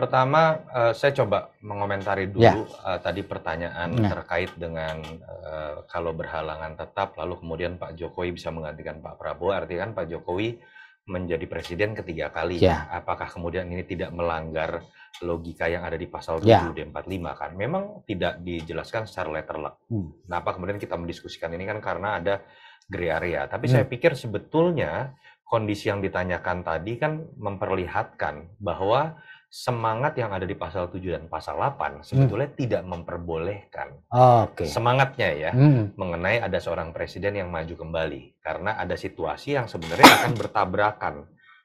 Pertama, uh, saya coba mengomentari dulu ya. uh, tadi pertanyaan nah. terkait dengan uh, kalau berhalangan tetap, lalu kemudian Pak Jokowi bisa menggantikan Pak Prabowo, artinya kan Pak Jokowi menjadi presiden ketiga kali. Ya. Apakah kemudian ini tidak melanggar logika yang ada di pasal 7 ya. 45 kan? Memang tidak dijelaskan secara letter luck. Hmm. Kenapa nah, kemudian kita mendiskusikan ini kan karena ada gray area. Tapi hmm. saya pikir sebetulnya kondisi yang ditanyakan tadi kan memperlihatkan bahwa semangat yang ada di pasal 7 dan pasal 8 hmm. sebetulnya hmm. tidak memperbolehkan okay. semangatnya ya hmm. mengenai ada seorang presiden yang maju kembali karena ada situasi yang sebenarnya akan bertabrakan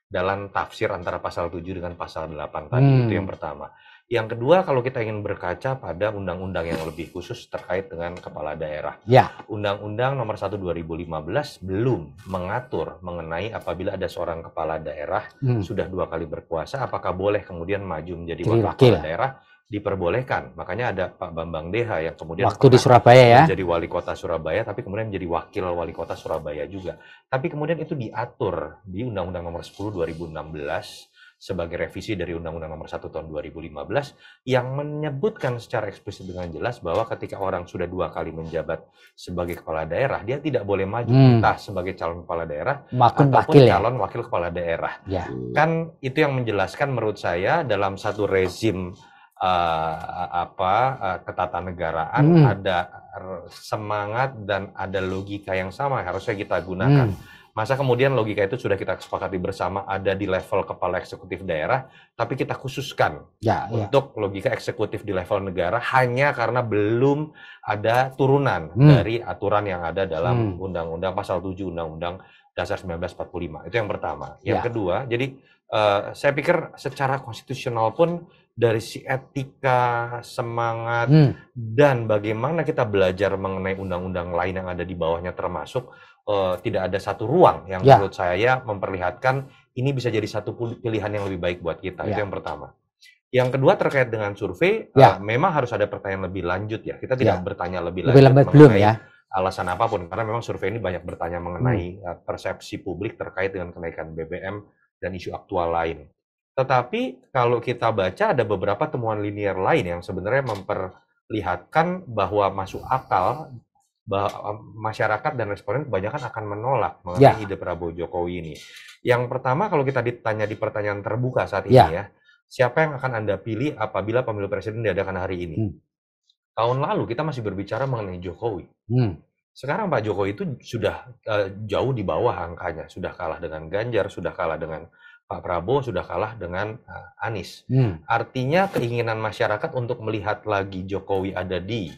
dalam tafsir antara pasal 7 dengan pasal 8 tadi hmm. itu yang pertama. Yang kedua, kalau kita ingin berkaca pada undang-undang yang lebih khusus terkait dengan kepala daerah. Ya. Undang-undang nomor 1 2015 belum mengatur mengenai apabila ada seorang kepala daerah hmm. sudah dua kali berkuasa, apakah boleh kemudian maju menjadi wakil, wakil daerah diperbolehkan. Makanya ada Pak Bambang Deha yang kemudian waktu di Surabaya ya. Jadi wali kota Surabaya tapi kemudian menjadi wakil wali kota Surabaya juga. Tapi kemudian itu diatur di Undang-Undang Nomor 10 2016 sebagai revisi dari Undang-Undang Nomor 1 Tahun 2015 yang menyebutkan secara eksplisit dengan jelas bahwa ketika orang sudah dua kali menjabat sebagai kepala daerah, dia tidak boleh maju hmm. entah sebagai calon kepala daerah Makin ataupun wakil ya? calon ya? wakil kepala daerah. Ya. Kan itu yang menjelaskan menurut saya dalam satu rezim uh, apa uh, ketatanegaraan hmm. ada semangat dan ada logika yang sama harusnya kita gunakan. Hmm Masa kemudian logika itu sudah kita sepakati bersama ada di level kepala eksekutif daerah, tapi kita khususkan ya, ya. untuk ya. logika eksekutif di level negara hanya karena belum ada turunan hmm. dari aturan yang ada dalam hmm. Undang-Undang hmm. Pasal 7 Undang-Undang Dasar 1945. Itu yang pertama. Yang ya. kedua, jadi uh, saya pikir secara konstitusional pun dari si etika, semangat, hmm. dan bagaimana kita belajar mengenai undang-undang lain yang ada di bawahnya termasuk uh, tidak ada satu ruang yang ya. menurut saya memperlihatkan ini bisa jadi satu pilihan yang lebih baik buat kita. Ya. Itu yang pertama. Yang kedua terkait dengan survei, eh, ya. uh, memang harus ada pertanyaan lebih lanjut ya. Kita tidak ya. bertanya lebih, lebih lanjut belum ya. alasan apapun karena memang survei ini banyak bertanya mengenai hmm. Eh, persepsi publik terkait dengan kenaikan BBM dan isu aktual lain. Tetapi kalau kita baca ada beberapa temuan linier lain yang sebenarnya memperlihatkan bahwa masuk akal masyarakat dan responden kebanyakan akan menolak mengenai ya. ide Prabowo Jokowi ini. Yang pertama kalau kita ditanya di pertanyaan terbuka saat ini ya, ya siapa yang akan Anda pilih apabila pemilu presiden diadakan hari ini? Hmm. Tahun lalu kita masih berbicara mengenai Jokowi. Hmm. Sekarang Pak Jokowi itu sudah uh, jauh di bawah angkanya, sudah kalah dengan Ganjar, sudah kalah dengan Pak Prabowo, sudah kalah dengan uh, Anies. Hmm. Artinya keinginan masyarakat untuk melihat lagi Jokowi ada di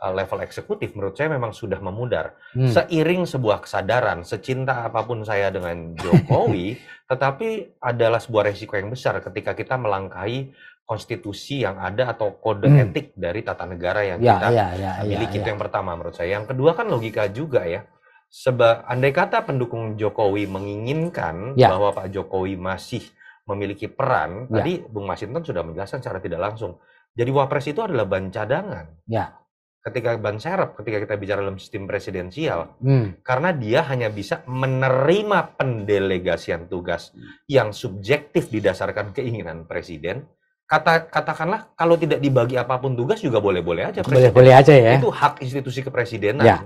Eh, level eksekutif menurut saya memang sudah memudar. Hmm. Seiring sebuah kesadaran, secinta apapun saya dengan Jokowi, tetapi adalah sebuah resiko yang besar ketika kita melangkahi konstitusi yang ada atau kode hmm. etik dari tata negara yang ya, kita ya, ya, ya miliki ya, ya. itu yang pertama menurut saya. Yang kedua kan logika juga ya. Sebab andai kata pendukung Jokowi menginginkan ya. bahwa Pak Jokowi masih memiliki peran, ya. tadi Bung Masinton sudah menjelaskan secara tidak langsung. Jadi wapres itu adalah ban cadangan. Ya ketika ban Serap, ketika kita bicara dalam sistem presidensial hmm. karena dia hanya bisa menerima pendelegasian tugas yang subjektif didasarkan keinginan presiden kata katakanlah kalau tidak dibagi apapun tugas juga boleh-boleh aja boleh-boleh aja ya itu hak institusi kepresidenan ya.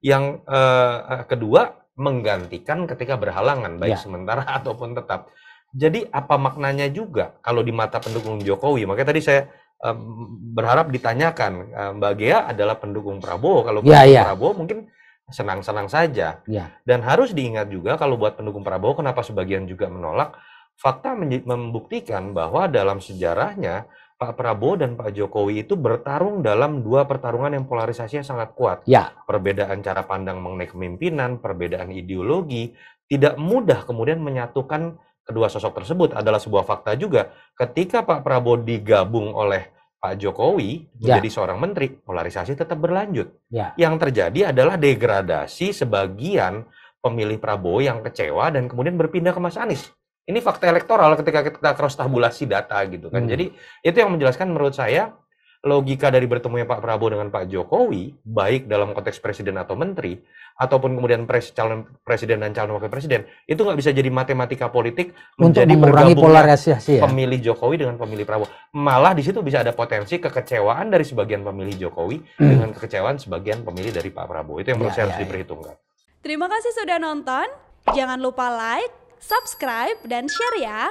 yang eh, eh kedua menggantikan ketika berhalangan baik ya. sementara ataupun tetap jadi apa maknanya juga kalau di mata pendukung Jokowi makanya tadi saya berharap ditanyakan eh, Mbak Gea adalah pendukung Prabowo kalau ya, pendukung ya, ya. Prabowo mungkin senang-senang saja ya. dan harus diingat juga kalau buat pendukung Prabowo kenapa sebagian juga menolak fakta membuktikan bahwa dalam sejarahnya Pak Prabowo dan Pak Jokowi itu bertarung dalam dua pertarungan yang polarisasinya sangat kuat. Ya. Perbedaan cara pandang mengenai kepemimpinan, perbedaan ideologi, tidak mudah kemudian menyatukan kedua sosok tersebut adalah sebuah fakta juga. Ketika Pak Prabowo digabung oleh Pak Jokowi menjadi ya. seorang menteri, polarisasi tetap berlanjut. Ya. Yang terjadi adalah degradasi sebagian pemilih Prabowo yang kecewa dan kemudian berpindah ke Mas Anies. Ini fakta elektoral ketika kita cross tabulasi data gitu kan. Hmm. Jadi itu yang menjelaskan menurut saya logika dari bertemunya Pak Prabowo dengan Pak Jokowi, baik dalam konteks presiden atau menteri, ataupun kemudian pres, calon presiden dan calon wakil presiden, itu nggak bisa jadi matematika politik Untuk menjadi mengurangi polarisasi ya? pemilih Jokowi dengan pemilih Prabowo. Malah di situ bisa ada potensi kekecewaan dari sebagian pemilih Jokowi hmm. dengan kekecewaan sebagian pemilih dari Pak Prabowo. Itu yang menurut ya, ya harus ya, diperhitungkan. Terima kasih sudah nonton. Jangan lupa like, subscribe, dan share ya.